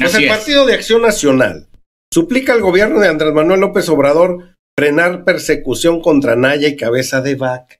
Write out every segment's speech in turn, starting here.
Pues el Partido de Acción Nacional suplica al gobierno de Andrés Manuel López Obrador frenar persecución contra Naya y Cabeza de Vaca.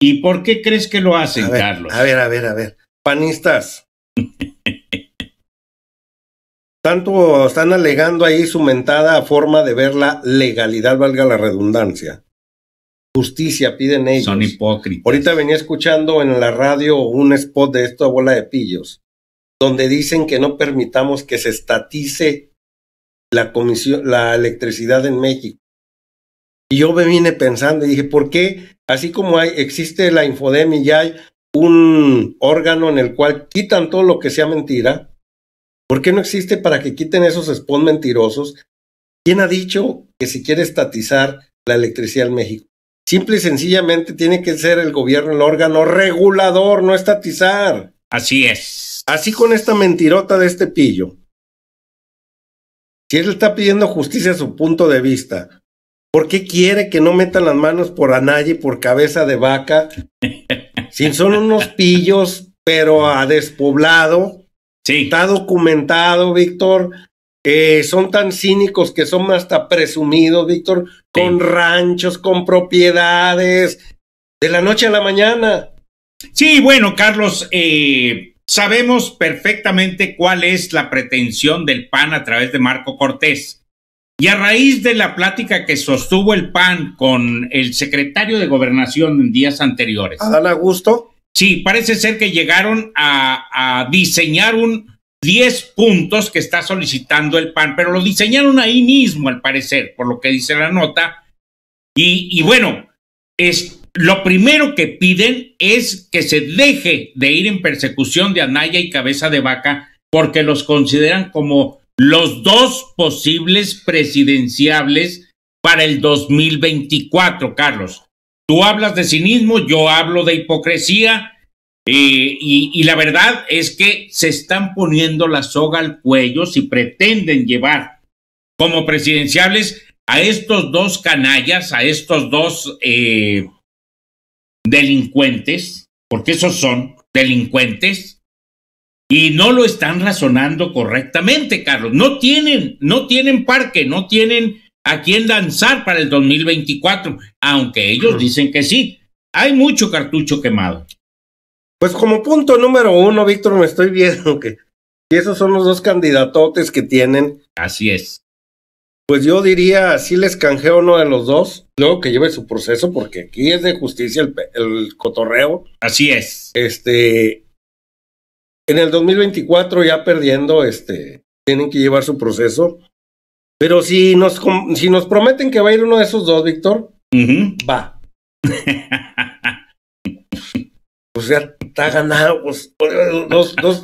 ¿Y por qué crees que lo hacen, Carlos? A ver, a ver, a ver. Panistas. Tanto están alegando ahí su mentada forma de ver la legalidad, valga la redundancia. Justicia piden ellos. Son hipócritas. Ahorita venía escuchando en la radio un spot de a bola de pillos donde dicen que no permitamos que se estatice la, comisión, la electricidad en México. Y yo me vine pensando y dije, ¿por qué? Así como hay, existe la infodemia y hay un órgano en el cual quitan todo lo que sea mentira, ¿por qué no existe para que quiten esos spons mentirosos? ¿Quién ha dicho que se quiere estatizar la electricidad en México? Simple y sencillamente tiene que ser el gobierno el órgano regulador, no estatizar. Así es. Así con esta mentirota de este pillo. Si él está pidiendo justicia a su punto de vista, ¿por qué quiere que no metan las manos por Anayi, por cabeza de vaca? si son unos pillos, pero a despoblado. Sí. Está documentado, Víctor. Eh, son tan cínicos que son hasta presumidos, Víctor, con ranchos, con propiedades, de la noche a la mañana. Sí, bueno, Carlos, eh, Sabemos perfectamente cuál es la pretensión del PAN a través de Marco Cortés. Y a raíz de la plática que sostuvo el PAN con el secretario de Gobernación en días anteriores. a gusto. Sí, parece ser que llegaron a, diseñar un 10 puntos que está solicitando el PAN, pero lo diseñaron ahí mismo, al parecer, por lo que dice la nota. Y, y bueno, es, lo primero que piden es que se deje de ir en persecución de Anaya y Cabeza de Vaca porque los consideran como los dos posibles presidenciables para el 2024, Carlos. Tú hablas de cinismo, yo hablo de hipocresía eh, y, la verdad es que se están poniendo la soga al cuello si pretenden llevar como presidenciables a estos dos canallas, a estos dos eh, delincuentes, porque esos son delincuentes, y no lo están razonando correctamente, Carlos. No tienen, no tienen parque, no tienen a quién lanzar para el 2024, aunque ellos dicen que sí. Hay mucho cartucho quemado. Pues como punto número uno, Víctor, me estoy viendo que esos son los dos candidatotes que tienen. Así es. Pues yo diría, si les canjeo uno de los dos, luego que lleve su proceso, porque aquí es de justicia el, cotorreo. Así es. Este, en el 2024 ya perdiendo, este, tienen que llevar su proceso. Pero si nos, si nos prometen que va a ir uno de esos dos, Víctor, va. o sea, está ganado. Pues, dos, dos,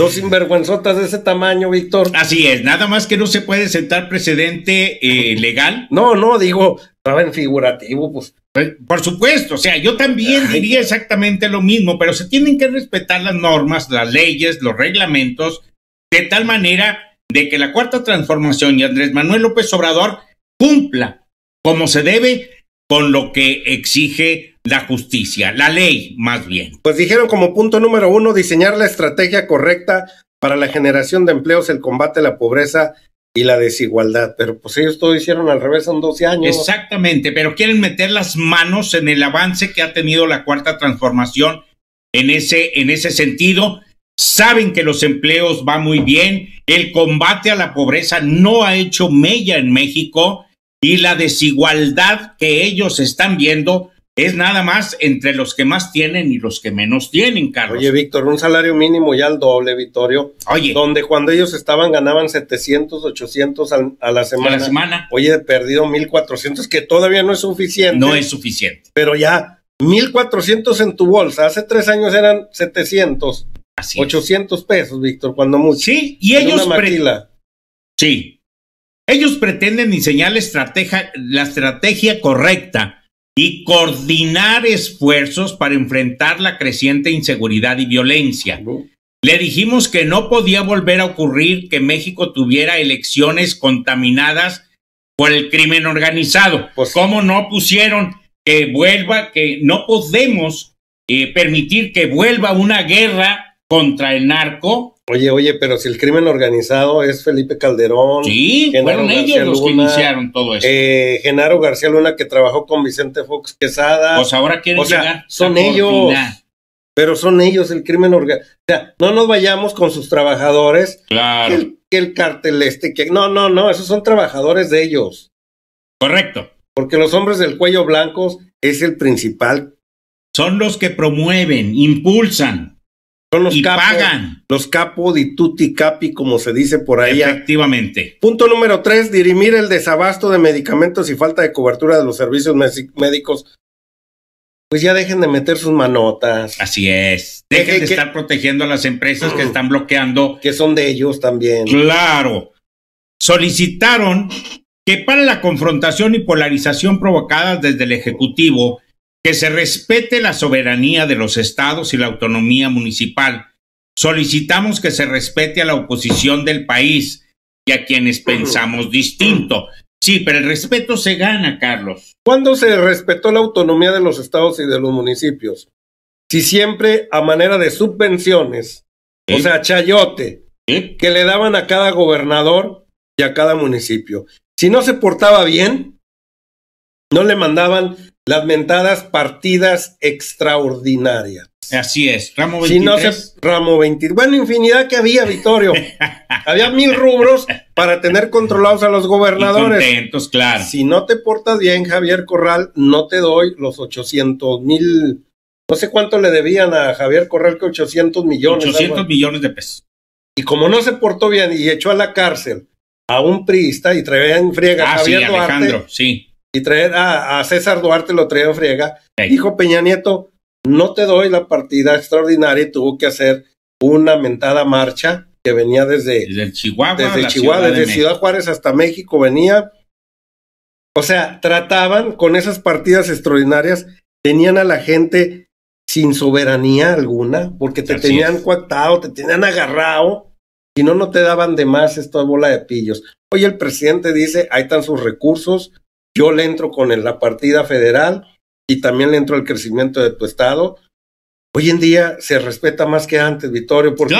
Dos sinvergüenzotas de ese tamaño, Víctor. Así es, nada más que no se puede sentar precedente eh, legal. No, no, digo, estaba en figurativo, pues. Eh, por supuesto, o sea, yo también diría exactamente lo mismo, pero se tienen que respetar las normas, las leyes, los reglamentos, de tal manera de que la cuarta transformación y Andrés Manuel López Obrador cumpla como se debe con lo que exige la justicia, la ley más bien. Pues dijeron como punto número uno, diseñar la estrategia correcta para la generación de empleos, el combate a la pobreza y la desigualdad. Pero pues ellos todo hicieron al revés en 12 años. Exactamente, pero quieren meter las manos en el avance que ha tenido la cuarta transformación en ese, en ese sentido. Saben que los empleos van muy bien, el combate a la pobreza no ha hecho mella en México y la desigualdad que ellos están viendo es nada más entre los que más tienen y los que menos tienen, Carlos. Oye, Víctor, un salario mínimo ya al doble, Vittorio. Oye. Donde cuando ellos estaban ganaban 700, 800 a la semana. A la semana. Oye, he perdido 1400, que todavía no es suficiente. No es suficiente. Pero ya, 1400 en tu bolsa. Hace tres años eran 700. Así 800 pesos, Víctor, cuando mucho. Sí, y ellos. sí. Ellos pretenden diseñar estrategia, la estrategia correcta y coordinar esfuerzos para enfrentar la creciente inseguridad y violencia. Le dijimos que no podía volver a ocurrir que México tuviera elecciones contaminadas por el crimen organizado. Pues, ¿Cómo no pusieron que vuelva, que no podemos eh, permitir que vuelva una guerra contra el narco. Oye, oye, pero si el crimen organizado es Felipe Calderón. Sí, fueron ellos los que iniciaron todo esto. Eh, Genaro García Luna que trabajó con Vicente Fox Quesada. Pues ahora quieren sea, llegar Son ellos. Pero son ellos el crimen organizado. O sea, no nos vayamos con sus trabajadores. Claro. Que el, cartel este, que. No, no, no, esos son trabajadores de ellos. Correcto. Porque los hombres del cuello blanco es el principal. Son los que promueven, impulsan, son los y pagan. Los capo di tutti capi, como se dice por ahí. Efectivamente. Punto número tres, dirimir el desabasto de medicamentos y falta de cobertura de los servicios médicos. Pues ya dejen de meter sus manotas. Así es. Dejen, de estar protegiendo a las empresas que están bloqueando. Que son de ellos también. Claro. Solicitaron que para la confrontación y polarización provocadas desde el Ejecutivo que se respete la soberanía de los estados y la autonomía municipal. Solicitamos que se respete a la oposición del país y a quienes pensamos distinto. Sí, pero el respeto se gana, Carlos. ¿Cuándo se respetó la autonomía de los estados y de los municipios? Si siempre a manera de subvenciones, o sea, chayote, que le daban a cada gobernador y a cada municipio. Si no se portaba bien, no le mandaban las mentadas partidas extraordinarias. Así es, ramo 23. no ramo Bueno, infinidad que había, Vittorio. había mil rubros para tener controlados a los gobernadores. Y claro. Si no te portas bien, Javier Corral, no te doy los 800 mil. No sé cuánto le debían a Javier Corral que 800 millones. 800 millones de pesos. Y como no se portó bien y echó a la cárcel a un priista y traía en friega a ah, Javier sí, Alejandro, sí y traer a, César Duarte lo traía en friega. Dijo Peña Nieto, no te doy la partida extraordinaria y tuvo que hacer una mentada marcha que venía desde, Chihuahua, desde, ciudad Juárez hasta México venía. O sea, trataban con esas partidas extraordinarias, tenían a la gente sin soberanía alguna, porque te tenían es. te tenían agarrado, y no, no te daban de más esta bola de pillos. Hoy el presidente dice, ahí están sus recursos, yo le entro con la partida federal y también le entro al crecimiento de tu estado. Hoy en día se respeta más que antes, Vittorio, porque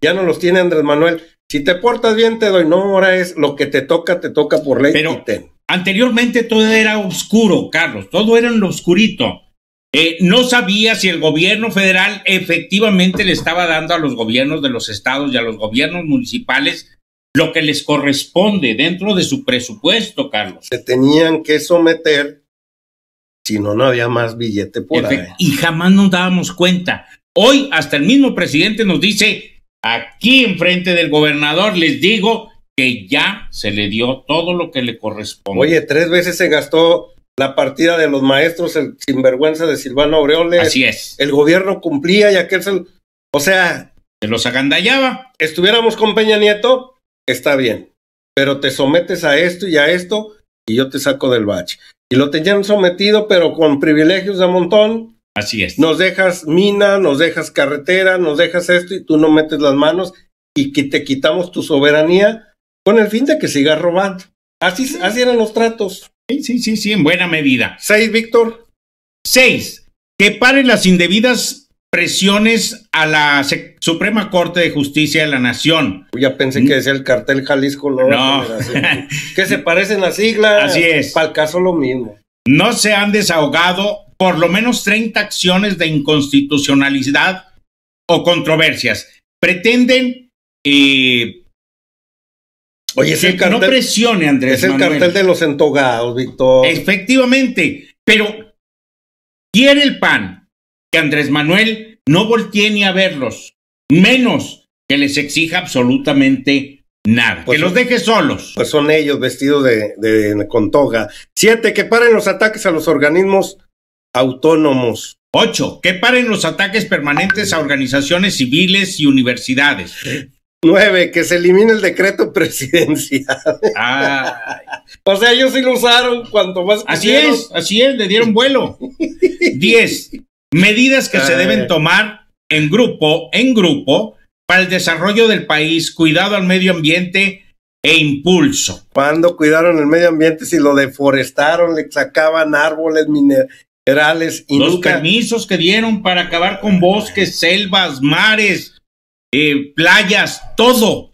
ya no los tiene Andrés Manuel. Si te portas bien, te doy. No, ahora es lo que te toca, te toca por ley. Pero anteriormente todo era oscuro, Carlos, todo era en lo oscurito. Eh, no sabía si el gobierno federal efectivamente le estaba dando a los gobiernos de los estados y a los gobiernos municipales lo que les corresponde dentro de su presupuesto, Carlos. Se tenían que someter, si no, no había más billete por ahí. Y jamás nos dábamos cuenta. Hoy hasta el mismo presidente nos dice, aquí enfrente del gobernador les digo que ya se le dio todo lo que le corresponde. Oye, tres veces se gastó la partida de los maestros, el sinvergüenza de Silvano Aureoles. Así es. El gobierno cumplía y aquel... Se... O sea... Se los agandallaba. Estuviéramos con Peña Nieto, está bien, pero te sometes a esto y a esto y yo te saco del bache. Y lo tenían sometido, pero con privilegios de montón. Así es. Nos dejas mina, nos dejas carretera, nos dejas esto y tú no metes las manos y que te quitamos tu soberanía con el fin de que sigas robando. Así, así eran los tratos. Sí, sí, sí, sí, en buena medida. Seis, Víctor. Seis. Que pare las indebidas Presiones a la Suprema Corte de Justicia de la Nación. Ya pensé que decía el cartel Jalisco No. que se parecen las siglas. Así es. Para el caso lo mismo. No se han desahogado por lo menos 30 acciones de inconstitucionalidad o controversias. Pretenden. Eh, Oye, no presione, Andrés. Es el cartel de los entogados, Víctor. Efectivamente. Pero quiere el PAN que Andrés Manuel no voltee ni a verlos, menos que les exija absolutamente nada, pues que los deje solos. Pues son ellos vestidos de, con toga. Siete, que paren los ataques a los organismos autónomos. Ocho, que paren los ataques permanentes a organizaciones civiles y universidades. Nueve, que se elimine el decreto presidencial. o sea, ellos sí lo usaron cuanto más. Así es, así es, le dieron vuelo. Diez, Medidas que se deben tomar en grupo, en grupo, para el desarrollo del país, cuidado al medio ambiente e impulso. Cuando cuidaron el medio ambiente, si lo deforestaron, le sacaban árboles, minerales y los permisos que dieron para acabar con bosques, selvas, mares, eh, playas, todo.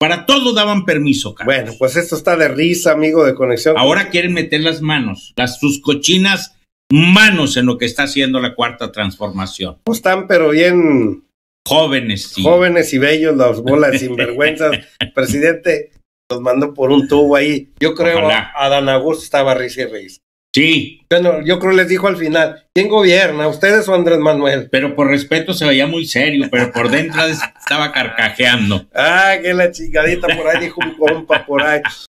Para todo daban permiso. Carlos. Bueno, pues esto está de risa, amigo de conexión. Ahora quieren meter las manos, las sus cochinas manos en lo que está haciendo la cuarta transformación. están, pero bien jóvenes. Jóvenes y bellos, las bolas sinvergüenzas. Presidente, los mandó por un tubo ahí. Yo creo que a Adán Augusto estaba risa y risa. Sí. Bueno, yo creo les dijo al final, ¿quién gobierna? ¿Ustedes o Andrés Manuel? Pero por respeto se veía muy serio, pero por dentro estaba carcajeando. Ah, que la chingadita por ahí dijo un compa por ahí.